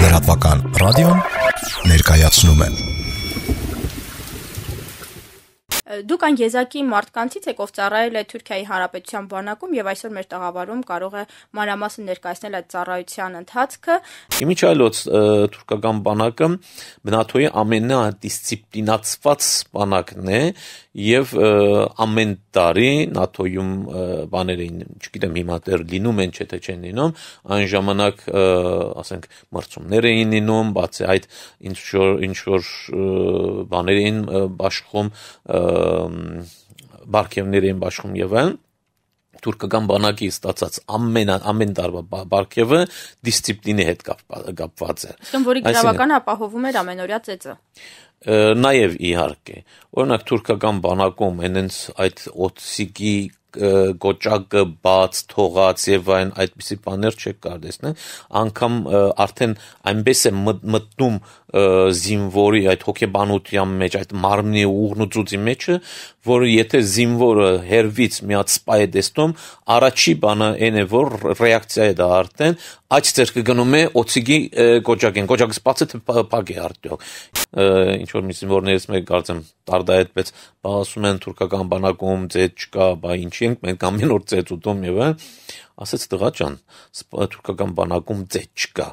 լրատվական ռադիոն ներկայացնում է Դուք այն եզակի մարդկանցից եք, ով ծառայել է Թուրքիայի Հանրապետության բանակում եւ այսօր մեր տաղավարում կարող է մանրամասն ներկայացնել այդ ծառայության ընթացքը։ Իմիջ այլոց թուրքական բանակը ՆԱՏՕ-ի ամենադիսցիպլինացված բանակն է եւ ամեն տարի ՆԱՏՕ-ում բաներին, չգիտեմ հիմա դեռ լինում են, չէ թե չեն լինում, այն ժամանակ ասենք մրցումներ էին լինում, բացի այդ ինչ որ ինչ որ բաներին աշխում բարգևների են աշխում եւ այլն թուրքական բանակի ստացած ամեն ամեն տարվա բարգևը դիսցիպլինի հետ կապված է։ Ուրեմն որի գրավականը ապահովում էր ամենօրյա ծեծը նաև իհարկե օրինակ թուրքական բանակում այնենց այդ օծիկի կոճակը բաց թողած եւ այն այդպիսի բաներ չեք կարող տեսնել անկամ արդեն այնպես է մտնում զինվորի այդ հոգեբանության մեջ այդ մարմնի ուղնուցուցի մեջը որ եթե զինվորը հերվից միած սպայ է տեսնում առաջի բանը այն է որ ռեակցիա է դա արդեն աջ ձեր կգնում է օցիգի կոճակեն կոճակը սպացը թե փակ է արդյոք ինչ որ մի զինվորներից մեկը կարծեմ տարդայետպես բա ասում են թուրքական բանակում ծեծ չկա, բա ինչի ենք մենք ամեն օր ծեծ ուտում եւ այլն, ասեց տղա ջան, թուրքական բանակում ծեծ չկա։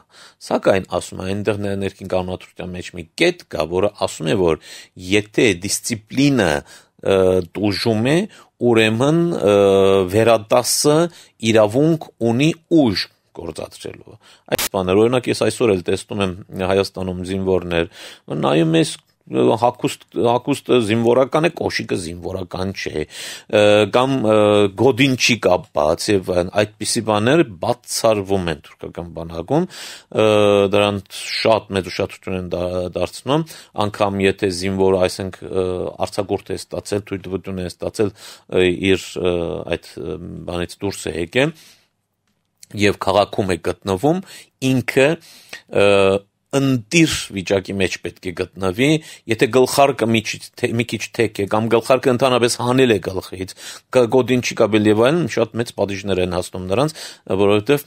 Սակայն ասում է այնտեղ ներքին կանոնաթրության մեջ մի կետ կա, որը ասում է, որ եթե դիսցիպլինը դուժում է, ուրեմն վերադասը իրավունք ունի ուժ գործադրելու։ Այս բաներ, օրինակ ես այսօր էլ տեսնում եմ Հայաստանում զինվորներ, նայում ես հակուստ հակուստը զինվորական է, կոշիկը զինվորական չէ, կամ գոդին չի կապված եւ այդպիսի բաներ բացառվում են թուրքական բանակում, դրանց շատ մեծ ուշադրություն են դա, դարձնում, անկամ եթե զինվորը, այսենք արցագորտ է ստացել, թույլտվություն է ստացել իր այդ բանից դուրս է եկել, եւ քաղաքում է գտնվում, ինքը ընդիր վիճակի մեջ պետք է գտնվի, եթե գլխարկը մի, թե, մի քիչ թեք է կամ գլխարկը ընդհանրապես հանել է գլխից, գոդին չկաբել եւ այլն շատ մեծ պատիժներ են հասնում նրանց, որովհետեւ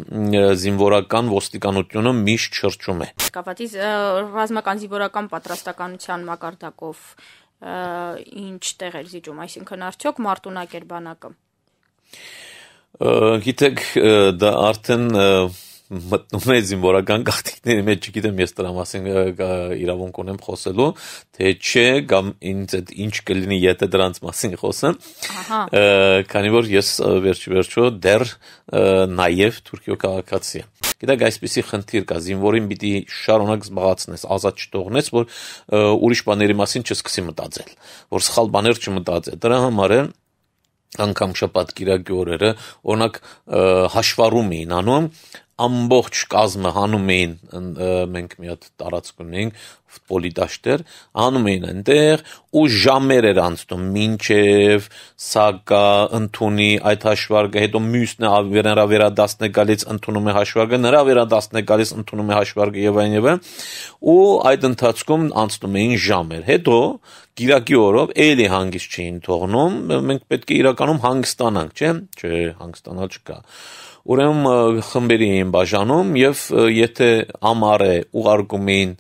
զինվորական ոստիկանությունը միշտ շրջում է։ Կապատի ռազմական զինվորական պատրաստականության մակարդակով ինչ տեղ էր զիջում, այսինքն արդյոք մարտունակ էր բանակը։ Գիտեք, դա արդեն մտնում է զինվորական գաղտնիքների մեջ, գիտեմ ես դրա մասին իրավունք ունեմ խոսելու, թե չէ կամ ինձ այդ ինչ կլինի, եթե դրանց մասին խոսեմ։ Ահա։ Քանի որ ես վերջի վերջո դեռ նաև Թուրքիո քաղաքացի եմ։ Գիտեք, այսպիսի խնդիր կա, զինվորին պիտի շարունակ զբաղացնես, ազատ չթողնես, որ ուրիշ բաների մասին չսկսի մտածել, որ սխալ բաներ չմտածի։ Դրա համար է անգամ շաբաթ գիրակի օրերը օրինակ հաշվառում էին անում ամբողջ կազմը հանում էին մենք մի հատ տարածք ունենք ֆուտբոլի դաշտեր հանում էին այնտեղ ու ժամեր էր անցնում մինչև սակա ընդունի այդ հաշվարկը հետո մյուսն է նրա վերադասն է գալիս ընդունում է հաշվարկը նրա վերադասն է գալիս ընդունում է հաշվարկը եւ այն եւ այն ու այդ ընթացքում անցնում էին ժամեր հետո գիրակի օրով էլի հանգիստ չէին թողնում մենք պետք է իրականում հանգստանանք չէ՞ չէ հանգստանալ չկա ուրեմն խմբերի էին բաժանում եւ եթե ամառը ուղարկում էին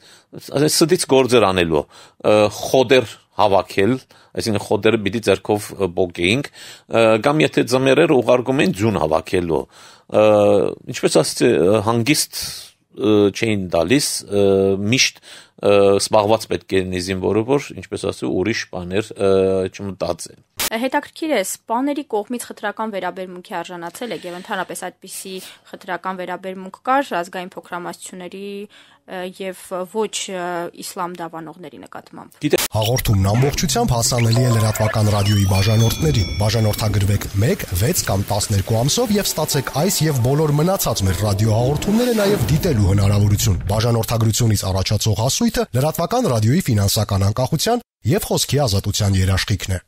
ստից գործեր անելու խոդեր հավաքել այսինքն խոդերը պիտի ձերքով բոգեինք կամ եթե ձմերերը ուղարկում են ձուն հավաքելու ինչպես ասեցի հանգիստ չեն դալիս միշտ սպաղված պետք է նիզին որը որ ինչպես ասեցի ուրիշ բաներ չմտածեն Հետաքրքիր է, սպաների կողմից խտրական վերաբերմունքի արժանացել է եւ ընդհանրապես այդպիսի խտրական վերաբերմունք կար ազգային փոքրամասնությունների եւ ոչ իսլամ դավանողների նկատմամբ։ Հաղորդումն ամբողջությամբ հասանելի է լրատվական ռադիոյի բաժանորդներին։ Բաժանորդագրվեք 1, 6 կամ 12 ամսով եւ ստացեք այս եւ բոլոր մնացած մեր ռադիոհաղորդումները նաեւ դիտելու հնարավորություն։ Բաժանորդագրությունից առաջացող հասույթը լրատվական ռադիոյի ֆինանսական անկախության եւ խոսքի ազատության երաշխիքն է։